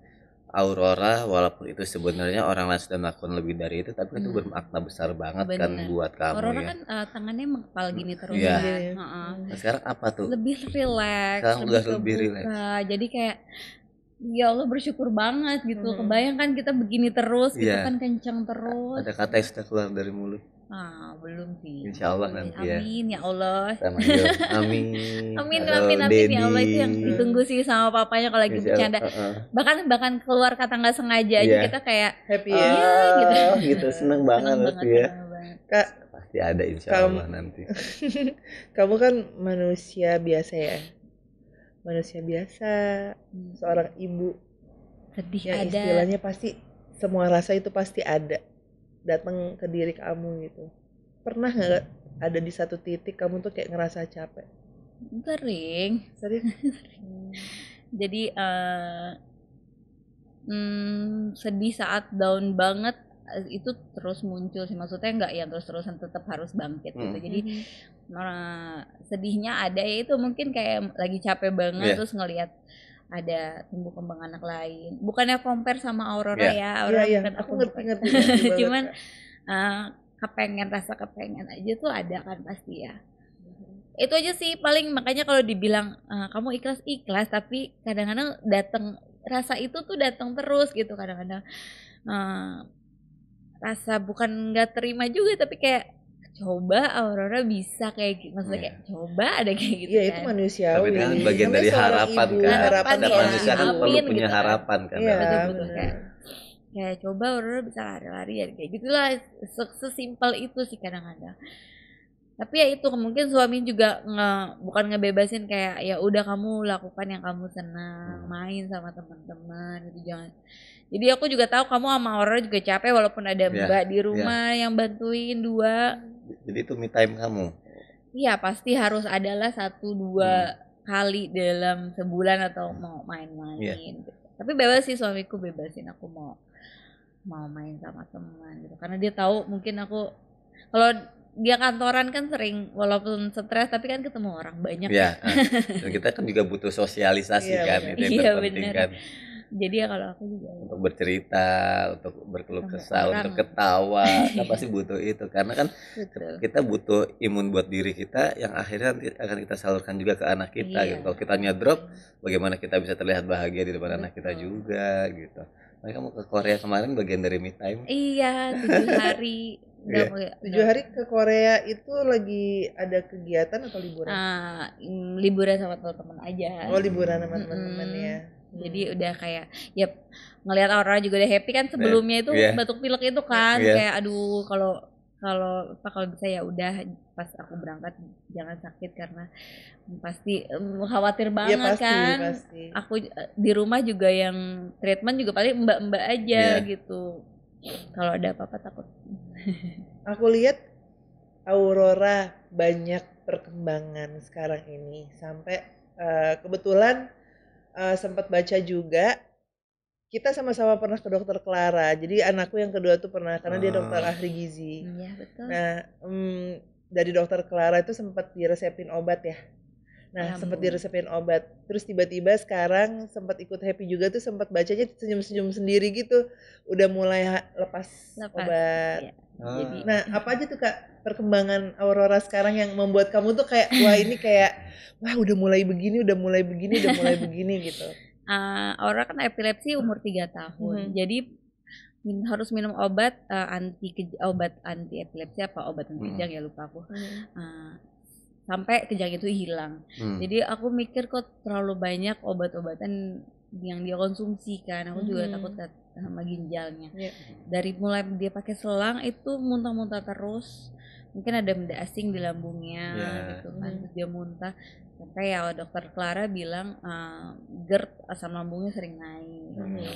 Aurora walaupun itu sebenarnya orang lain sudah melakukan lebih dari itu tapi hmm. itu bermakna besar banget Bener. kan buat kamu Aurora ya. kan uh, tangannya mengepal hmm, gini terus ya. kan. Uh -uh. Nah, sekarang apa tuh? Lebih rileks, sekarang lebih udah lebih rileks. Jadi kayak ya Allah bersyukur banget gitu. Hmm. Kebayangkan kita begini terus, yeah. gitu iya. kan kencang terus. Ada kata yang sudah keluar dari mulut. Ah, belum sih. Insya Allah nanti ya. Amin ya Allah. Sama (laughs) amin. amin Halo, amin amin amin ya Allah itu yang ditunggu sih sama papanya kalau lagi Insya bercanda. Uh -uh. Bahkan bahkan keluar kata nggak sengaja yeah. aja iya. kita kayak happy oh, ya, iya, gitu. oh, gitu. gitu seneng banget, seneng banget ya. Banget. Kak, pasti ada insya kamu, Allah nanti. (laughs) kamu kan manusia biasa ya manusia biasa hmm. seorang ibu sedih ya ada istilahnya pasti semua rasa itu pasti ada datang ke diri kamu gitu pernah nggak ada di satu titik kamu tuh kayak ngerasa capek sering sering (laughs) hmm. jadi uh, hmm, sedih saat down banget Eh, itu terus muncul sih maksudnya nggak yang terus-terusan tetap harus bangkit gitu. hmm. gitu jadi hmm. sedihnya ada ya itu mungkin kayak lagi capek banget yeah. terus ngelihat ada tumbuh kembang anak lain bukannya compare sama Aurora yeah. ya iya, Aurora yeah, yeah. aku ngerti-ngerti (laughs) cuman uh, kepengen rasa kepengen aja tuh ada kan pasti ya itu aja sih paling makanya kalau dibilang uh, kamu ikhlas ikhlas tapi kadang-kadang datang rasa itu tuh datang terus gitu kadang-kadang uh, rasa bukan nggak terima juga tapi kayak coba Aurora bisa kayak gitu maksudnya iya. kayak coba ada kayak gitu ya kan. itu manusia tapi kan bagian dari harapan ibu. kan harapan ya, manusia kan perlu punya gitu kan. harapan kan, kan. Ya, betul, kayak, kayak coba Aurora bisa lari-lari ya kayak gitulah sesimpel itu sih kadang-kadang tapi ya itu mungkin suami juga nge, bukan ngebebasin kayak ya udah kamu lakukan yang kamu senang hmm. main sama teman-teman itu jangan jadi aku juga tahu kamu sama Aurora juga capek walaupun ada yeah, Mbak di iya. rumah yeah. yang bantuin dua. Jadi itu me time kamu. Iya, pasti harus adalah satu dua hmm. kali dalam sebulan atau hmm. mau main-main. Yeah. Gitu. Tapi bebas sih suamiku bebasin aku mau mau main sama teman gitu. Karena dia tahu mungkin aku kalau dia kantoran kan sering walaupun stres tapi kan ketemu orang banyak. Iya. Yeah, (laughs) Dan kita kan juga butuh sosialisasi yeah, kan, itu yang yeah, iya, penting kan jadi ya kalau aku juga untuk bercerita untuk berkeluh kesah Orang. untuk ketawa (laughs) kita pasti butuh itu karena kan Betul. kita butuh imun buat diri kita yang akhirnya akan kita salurkan juga ke anak kita iya. gitu kalau kita nyedrop, bagaimana kita bisa terlihat bahagia di depan Betul. anak kita juga gitu Makanya kamu ke Korea kemarin bagian dari me time iya tujuh (laughs) hari iya. Tujuh hari ke Korea itu lagi ada kegiatan atau liburan? Ah, mm, liburan sama teman-teman aja. Oh liburan sama teman-teman mm -hmm. ya. Hmm. Jadi udah kayak ya yep, ngelihat orang juga udah happy kan sebelumnya iya. itu yeah. batuk pilek itu kan yeah. kayak aduh kalau kalau apa kalau bisa ya udah pas aku berangkat jangan sakit karena pasti um, khawatir iya, banget ya, pasti, kan pasti. aku eh, di rumah juga yang treatment juga paling mbak-mbak aja yeah. gitu kalau ada apa-apa takut (laughs) aku lihat Aurora banyak perkembangan sekarang ini sampai uh, kebetulan uh, sempat baca juga kita sama-sama pernah ke dokter Clara. Jadi anakku yang kedua tuh pernah karena ah. dia dokter ah. ahli gizi. Iya betul. Nah um, dari dokter Clara itu sempat diresepin obat ya. Nah sempat diresepin obat. Terus tiba-tiba sekarang sempat ikut happy juga tuh sempat bacanya senyum-senyum sendiri gitu. Udah mulai lepas, lepas obat. ya. Jadi, ah. nah apa aja tuh kak perkembangan Aurora sekarang yang membuat kamu tuh kayak wah ini kayak wah udah mulai begini, udah mulai begini, udah mulai begini gitu. Uh, (laughs) Aurora kan epilepsi umur 3 tahun, hmm. jadi min harus minum obat uh, anti obat anti epilepsi apa obat anti hmm. kejang hmm. ya lupa aku. Hmm. Uh, sampai kejang itu hilang. Hmm. Jadi aku mikir kok terlalu banyak obat-obatan yang dia konsumsi kan aku juga hmm. takut sama ginjalnya yeah. dari mulai dia pakai selang itu muntah-muntah terus mungkin ada benda asing di lambungnya yeah. gitu kan hmm. dia muntah sampai ya dokter Clara bilang uh, GERD asam lambungnya sering naik hmm. Iya.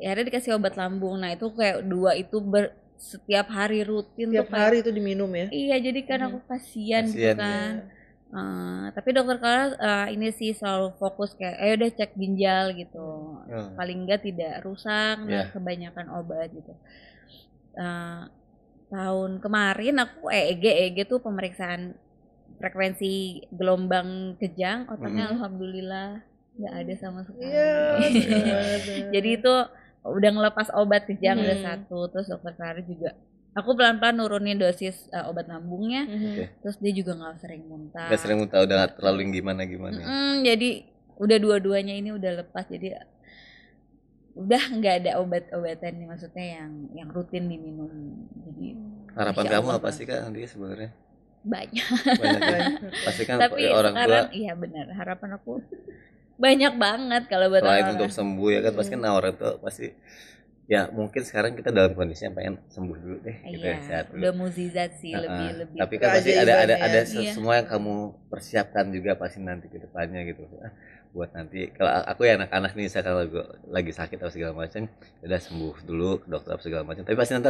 ya ada dikasih obat lambung nah itu kayak dua itu ber, setiap hari rutin setiap hari itu diminum ya iya jadi kan hmm. aku kasihan, gitu kasihan gitu kan ya Uh, tapi dokter Clara uh, ini sih selalu fokus kayak ayo udah cek ginjal gitu hmm. paling enggak tidak rusak yeah. Iya. kebanyakan obat gitu uh, tahun kemarin aku EEG EEG tuh pemeriksaan frekuensi gelombang kejang otaknya -hmm. alhamdulillah nggak ada sama sekali yeah. (laughs) jadi itu udah ngelepas obat kejang -hmm. udah satu terus dokter Clara juga aku pelan-pelan nurunin dosis uh, obat lambungnya mhm. okay. terus dia juga nggak sering muntah Gak sering muntah udah gak terlalu yang gimana gimana mm jadi udah dua-duanya ini udah lepas jadi udah nggak ada obat-obatan nih maksudnya yang yang rutin diminum jadi harapan kamu apa sih kak nanti sebenarnya banyak, banyak ya? (laughs) Kan tapi ya, orang sekarang tua... iya benar harapan aku banyak banget kalau buat selain orang untuk sembuh ya kan pasti kan orang tuh pasti ya mungkin sekarang kita dalam kondisi yang pengen sembuh dulu deh gitu ya, iya, sehat dulu. udah muzizat sih lebih lebih tapi kan pasti ada ada ya. ada iya. semua yang kamu persiapkan juga pasti nanti ke depannya gitu ah, buat nanti kalau aku ya anak-anak nih saya kalau lagi sakit atau segala macam ya udah sembuh dulu ke dokter apa segala macam tapi pasti nanti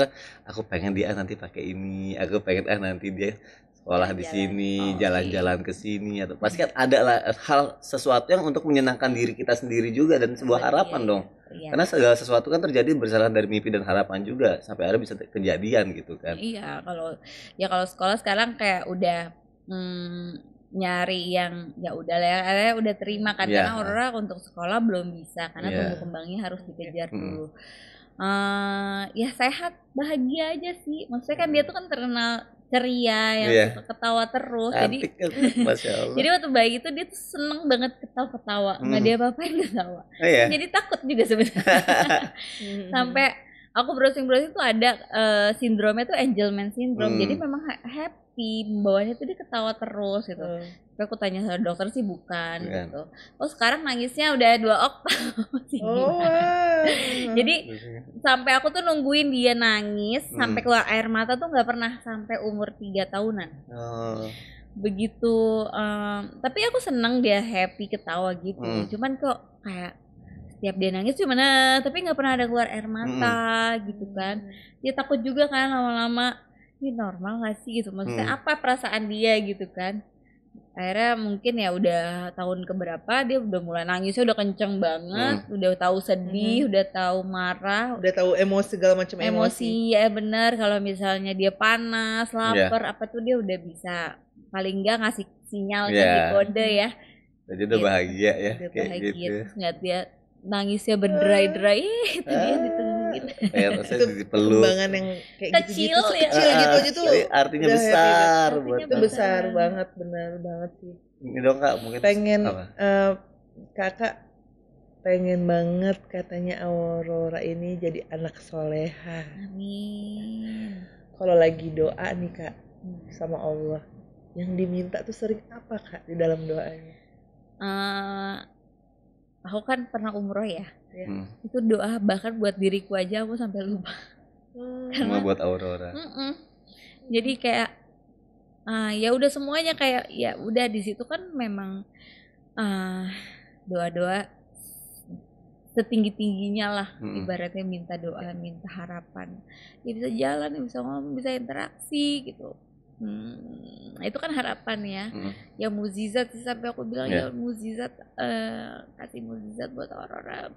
aku pengen dia nanti pakai ini aku pengen ah nanti dia sekolah di sini, oh, iya. jalan-jalan ke sini atau pasti kan ada lah hal sesuatu yang untuk menyenangkan diri kita sendiri juga dan sebuah iya, harapan iya, dong. Iya. Karena segala sesuatu kan terjadi bersalah dari mimpi dan harapan juga sampai ada bisa kejadian gitu kan. Iya, kalau ya kalau sekolah sekarang kayak udah hmm, nyari yang ya udah lah ya udah terima kan yeah. karena Aurora untuk sekolah belum bisa karena yeah. tumbuh kembangnya harus dikejar hmm. dulu. Uh, ya sehat bahagia aja sih. Maksudnya kan hmm. dia tuh kan terkenal ceria yang yeah. ketawa terus Antik, jadi kan? Masya (laughs) Allah. jadi waktu bayi itu dia tuh seneng banget ketawa ketawa hmm. nggak dia apa-apain ketawa oh, yeah. jadi takut juga sebenarnya (laughs) sampai aku browsing browsing tuh ada uh, sindromnya tuh Angelman syndrome hmm. jadi memang happy bawahnya tuh dia ketawa terus gitu hmm. tapi aku tanya sama dokter sih bukan yeah. gitu oh sekarang nangisnya udah dua oktav oh, (laughs) jadi sampai aku tuh nungguin dia nangis hmm. sampai keluar air mata tuh nggak pernah sampai umur tiga tahunan oh begitu um, tapi aku seneng dia happy ketawa gitu hmm. cuman kok kayak tiap dia nangis cuma nah tapi nggak pernah ada keluar air mata hmm. gitu kan dia ya, takut juga kan lama-lama ini normal gak sih gitu maksudnya hmm. apa perasaan dia gitu kan akhirnya mungkin ya udah tahun keberapa dia udah mulai nangisnya udah kenceng banget hmm. udah tahu sedih hmm. udah tahu marah udah tahu emosi segala macam emosi, emosi ya benar kalau misalnya dia panas iya. lapar yeah. apa tuh dia udah bisa paling nggak ngasih sinyal yeah. di kode ya jadi udah gitu. bahagia ya udah kayak bahagia gitu. terus ngeliat dia nangisnya berderai-derai ah. itu dia ditungguin ah. ya, itu dipeluk kembangan yang kayak kecil gitu, ya kecil gitu aja ah. gitu tuh artinya besar artinya buat itu besar banget benar banget sih ini dong kak mungkin pengen Uh, kakak pengen banget katanya Aurora ini jadi anak soleha amin kalau lagi doa nih kak sama Allah yang diminta tuh sering apa kak di dalam doanya uh, aku kan pernah umroh ya iya. hmm. itu doa bahkan buat diriku aja aku sampai lupa hmm. karena buat Aurora mm -mm. jadi kayak uh, ya udah semuanya kayak ya udah di situ kan memang uh, doa-doa setinggi tingginya lah hmm. ibaratnya minta doa minta harapan ya bisa jalan ya bisa ngomong bisa interaksi gitu hmm, itu kan harapan ya hmm. ya muzizat sih sampai aku bilang yeah. ya muzizat uh, kasih muzizat buat orang-orang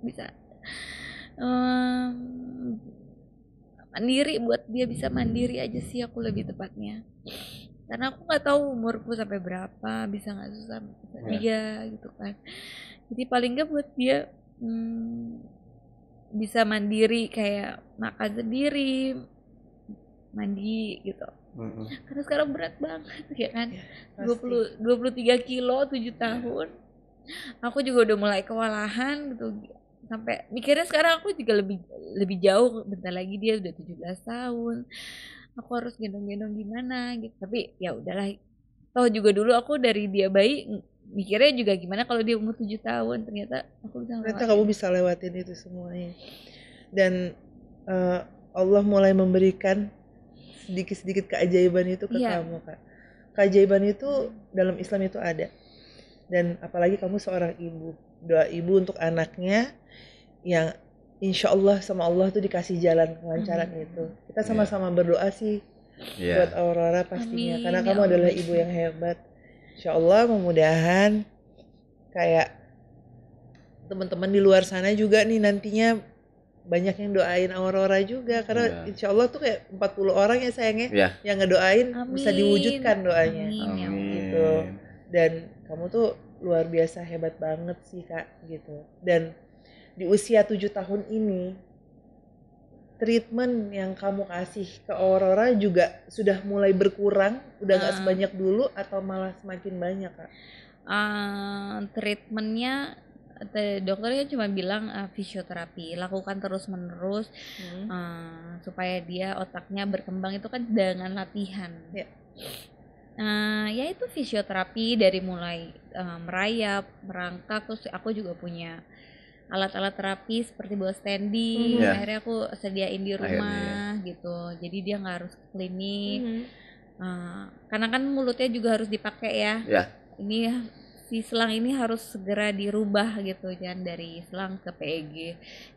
bisa um, mandiri buat dia bisa mandiri aja sih aku lebih tepatnya karena aku nggak tahu umurku sampai berapa bisa nggak susah yeah. dia gitu kan jadi paling nggak buat dia um, bisa mandiri kayak makan sendiri mandi gitu hmm Karena sekarang berat banget ya kan. Iya, dua puluh dua puluh tiga kilo tujuh iya. tahun. Aku juga udah mulai kewalahan gitu sampai mikirnya sekarang aku juga lebih lebih jauh bentar lagi dia udah 17 tahun aku harus gendong-gendong gimana gitu tapi ya udahlah toh juga dulu aku dari dia bayi mikirnya juga gimana kalau dia umur 7 tahun ternyata aku bisa ternyata kamu bisa lewatin itu semuanya dan uh, Allah mulai memberikan sedikit-sedikit keajaiban itu ke yeah. kamu kak keajaiban itu dalam Islam itu ada dan apalagi kamu seorang ibu doa ibu untuk anaknya yang insya Allah sama Allah tuh dikasih jalan kelancaran mm itu kita iya. sama-sama yeah. berdoa sih yeah. buat Aurora pastinya Amin. karena ya kamu adalah ibu yang hebat insya Allah memudahan kayak teman-teman di luar sana juga nih nantinya banyak yang doain Aurora juga karena yeah. insya Allah tuh kayak 40 orang ya sayangnya yeah. yang ngedoain Amin. bisa diwujudkan doanya Amin. Ya gitu dan kamu tuh luar biasa hebat banget sih kak gitu dan di usia tujuh tahun ini treatment yang kamu kasih ke Aurora juga sudah mulai berkurang udah nggak uh. sebanyak dulu atau malah semakin banyak kak? Uh, treatmentnya dokternya cuma bilang uh, fisioterapi lakukan terus menerus hmm. uh, supaya dia otaknya berkembang itu kan dengan latihan ya. uh, ya itu fisioterapi dari mulai uh, merayap merangkak terus aku juga punya alat-alat terapi seperti bawa standing mm -hmm. Ya. akhirnya aku sediain di rumah akhirnya. gitu jadi dia nggak harus ke klinik mm -hmm. uh, karena kan mulutnya juga harus dipakai ya yeah. ini si selang ini harus segera dirubah gitu kan dari selang ke PEG.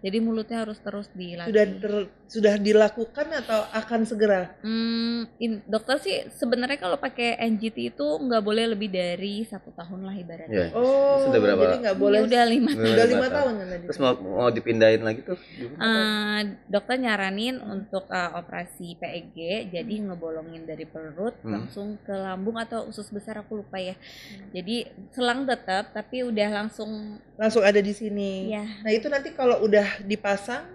Jadi mulutnya harus terus dilakukan Sudah ter, sudah dilakukan atau akan segera? Hmm, in, dokter sih sebenarnya kalau pakai NGT itu nggak boleh lebih dari satu tahun lah ibaratnya. Yeah. Oh, sudah berapa? Jadi nggak boleh. sudah lima. sudah lima tahun kan Terus mau, mau dipindahin lagi tuh? Uh, dokter nyaranin untuk uh, operasi PEG, jadi hmm. ngebolongin dari perut hmm. langsung ke lambung atau usus besar aku lupa ya. Hmm. Jadi selang tetap tapi udah langsung langsung ada di sini ya. nah itu nanti kalau udah dipasang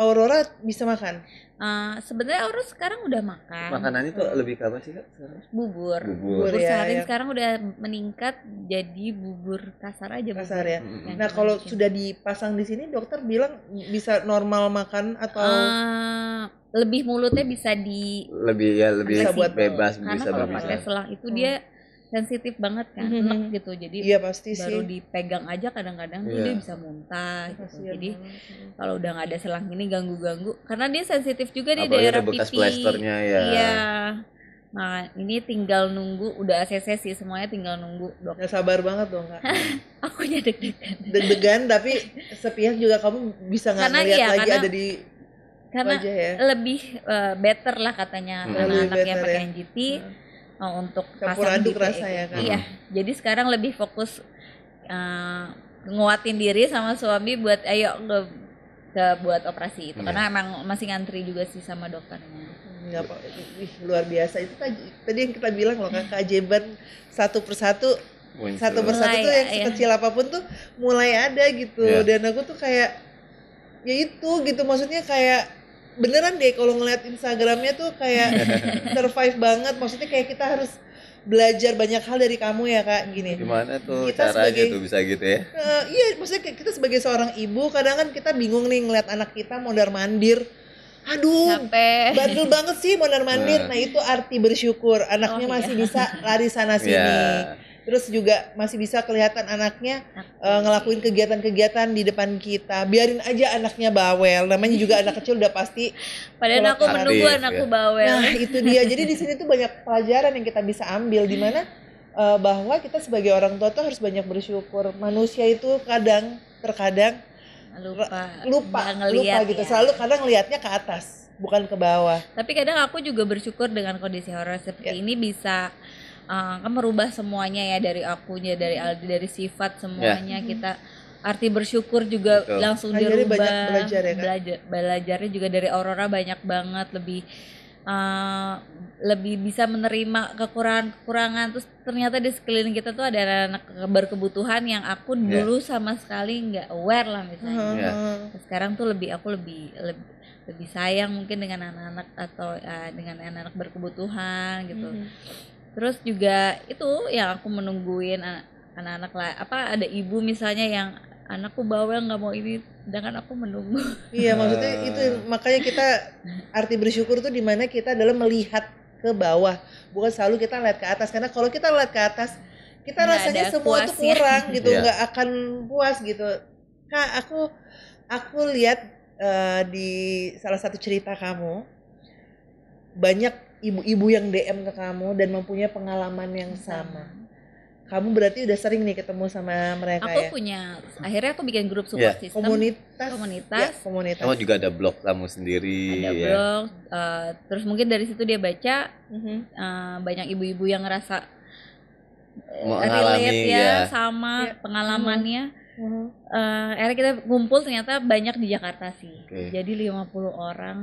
Aurora bisa makan Uh, sebenarnya Aurora sekarang udah makan. Makanannya tuh lebih ke apa sih kak? Bubur. Bubur, bubur ya, sehari ya. sekarang udah meningkat jadi bubur kasar aja. Kasar ya. nah kalau sudah dipasang di sini dokter bilang bisa normal makan atau? Uh, lebih mulutnya bisa di. Lebih ya lebih bisa buat bebas. Karena bisa kalau pakai selang itu hmm. dia sensitif banget kan mm -hmm. gitu jadi iya, pasti baru sih. dipegang aja kadang-kadang yeah. Iya. dia bisa muntah iya, gitu. jadi iya. kalau udah nggak ada selang ini ganggu-ganggu karena dia sensitif juga di daerah bekas pipi ya iya Nah, ini tinggal nunggu udah ACC sih semuanya tinggal nunggu dok. ya, sabar banget dong kak. (laughs) Aku jadi deg-degan. Deg-degan tapi sepihak juga kamu bisa nggak ngeliat iya, lagi karena, ada di karena wajah ya. lebih uh, better lah katanya hmm. anak-anak yang pakai ya. NGT. Nah uh, untuk campur aduk gitu ya, rasa ya kan iya hmm. jadi sekarang lebih fokus uh, nguatin diri sama suami buat ayo ke, ke buat operasi itu yeah. karena emang masih ngantri juga sih sama dokternya nggak apa Ih, luar biasa itu kan, tadi yang kita bilang loh kan Jeban satu persatu satu persatu tuh yang iya. sekecil kecil apapun tuh mulai ada gitu yeah. dan aku tuh kayak ya itu gitu maksudnya kayak beneran deh kalau ngeliat Instagramnya tuh kayak (laughs) survive banget maksudnya kayak kita harus belajar banyak hal dari kamu ya kak gini gimana tuh kita caranya sebagai, tuh bisa gitu ya uh, iya maksudnya kita sebagai seorang ibu kadang kan kita bingung nih ngeliat anak kita mondar mandir aduh Capek. bandel banget sih mondar mandir nah. nah itu arti bersyukur anaknya oh, iya. masih iya. bisa lari sana sini yeah terus juga masih bisa kelihatan anaknya uh, ngelakuin kegiatan-kegiatan di depan kita biarin aja anaknya bawel namanya juga anak kecil udah pasti padahal aku menunggu aktif, anakku ya. bawel nah itu dia jadi di sini tuh banyak pelajaran yang kita bisa ambil di mana uh, bahwa kita sebagai orang tua tuh harus banyak bersyukur manusia itu kadang terkadang lupa lupa lupa gitu ya. selalu kadang lihatnya ke atas bukan ke bawah tapi kadang aku juga bersyukur dengan kondisi horor seperti ya. ini bisa uh, kan merubah semuanya ya dari akunya dari Aldi dari sifat semuanya yeah. kita arti bersyukur juga Betul. langsung kan dirubah belajar ya kan? belajar belajarnya juga dari Aurora banyak banget lebih uh, lebih bisa menerima kekurangan-kekurangan terus ternyata di sekeliling kita tuh ada anak-anak berkebutuhan yang aku yeah. dulu sama sekali nggak aware lah misalnya yeah. Ya. sekarang tuh lebih aku lebih lebih lebih sayang mungkin dengan anak-anak atau uh, dengan anak-anak berkebutuhan gitu mm -hmm terus juga itu yang aku menungguin anak-anak lah apa ada ibu misalnya yang anakku bawel nggak mau ini sedangkan aku menunggu (laughs) iya maksudnya itu makanya kita arti bersyukur tuh dimana kita adalah melihat ke bawah bukan selalu kita lihat ke atas karena kalau kita lihat ke atas kita nggak rasanya semua itu tuh kurang (laughs) gitu iya. nggak yeah. akan puas gitu kak aku aku lihat uh, di salah satu cerita kamu banyak ibu-ibu yang DM ke kamu dan mempunyai pengalaman yang sama. Kamu berarti udah sering nih ketemu sama mereka aku ya? Aku punya, akhirnya aku bikin grup support yeah. system. Komunitas. Komunitas. Ya, komunitas. Kamu juga ada blog kamu sendiri. Ada yeah. blog, uh, terus mungkin dari situ dia baca, uh banyak ibu-ibu yang ngerasa eh, Mengalami, relate ya, ya. sama yeah. pengalamannya. Hmm -hmm. uh, akhirnya kita ngumpul ternyata banyak di Jakarta sih. Okay. Jadi 50 orang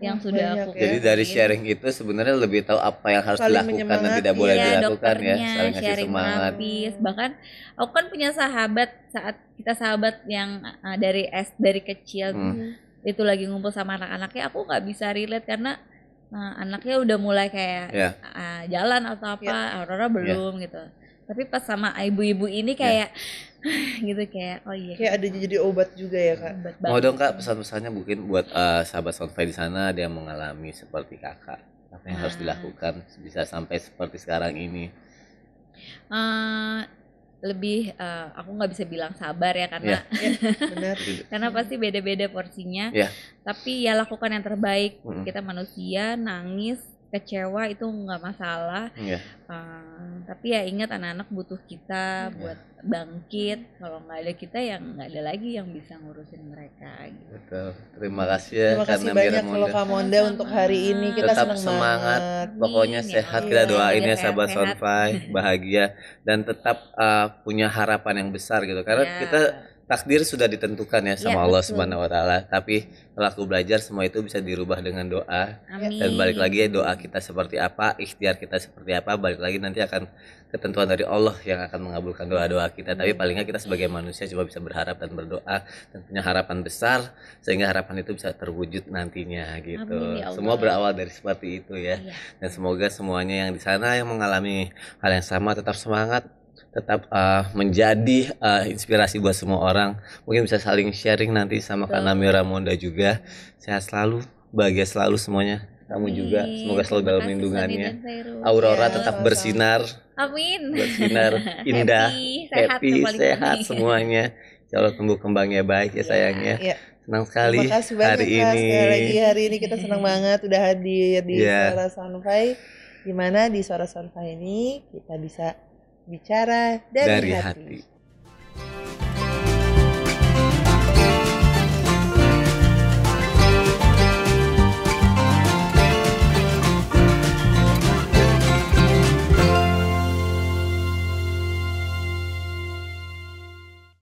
yang hmm, banyak sudah aku ya. Jadi dari sharing itu sebenarnya lebih tahu apa yang harus Saling dilakukan dan tidak boleh iya, dilakukan ya. Saling sharing semangat. Habis. Bahkan aku kan punya sahabat saat kita sahabat yang uh, dari S dari kecil hmm. hmm. itu lagi ngumpul sama anak-anaknya aku nggak bisa relate karena Nah, anaknya udah mulai kayak yeah. Ya. uh, jalan atau apa, yeah. Aurora ya. belum yeah. gitu. Tapi pas sama ibu-ibu ini ya. kayak yeah (laughs) gitu kayak oh iya kayak ada jadi obat juga ya kak obat mau dong kak pesan-pesannya mungkin buat uh, sahabat Sonfai di sana ada yang mengalami seperti kakak apa yang ah. harus dilakukan bisa sampai seperti sekarang ini uh, lebih uh, aku nggak bisa bilang sabar ya karena yeah. Iya. Iya, iya. (laughs) karena pasti beda-beda porsinya yeah. tapi ya lakukan yang terbaik mm -hmm. kita manusia nangis kecewa itu nggak masalah yeah. Iya. uh, tapi ya ingat anak-anak butuh kita yeah. buat bangkit kalau nggak ada kita yang nggak ada lagi yang bisa ngurusin mereka gitu. Betul. terima kasih ya terima kasih banyak kalau kamu Onda untuk hari ini kita tetap semangat banget. pokoknya Min, sehat kita doain ya, ya sahabat Sonfai bahagia dan tetap uh, punya harapan yang besar gitu karena yeah. kita takdir sudah ditentukan ya sama ya, Allah Subhanahu wa taala, tapi setelah aku belajar semua itu bisa dirubah dengan doa. Amin. Dan balik lagi ya doa kita seperti apa, ikhtiar kita seperti apa, balik lagi nanti akan ketentuan dari Allah yang akan mengabulkan doa-doa kita. Tapi palingnya kita sebagai manusia cuma bisa berharap dan berdoa dan punya harapan besar sehingga harapan itu bisa terwujud nantinya gitu. Amin, ya semua berawal dari seperti itu ya. ya. Dan semoga semuanya yang di sana yang mengalami hal yang sama tetap semangat tetap uh, menjadi uh, inspirasi buat semua orang. Mungkin bisa saling sharing nanti sama Kak Namira Monda juga. Sehat selalu, bahagia selalu semuanya kamu juga. Semoga selalu dalam lindungannya. Aurora ya, tetap bersinar. Amin. Bersinar (laughs) indah, happy, sehat, happy, sehat semuanya. Kalau tumbuh kembangnya baik ya iya, sayangnya. Ya, iya. Senang sekali banyak, hari ini. Sekali lagi hari ini kita senang (laughs) banget udah hadir di yeah. Suara Gimana di Suara Sonfai ini kita bisa bicara dari, dari hati. hati.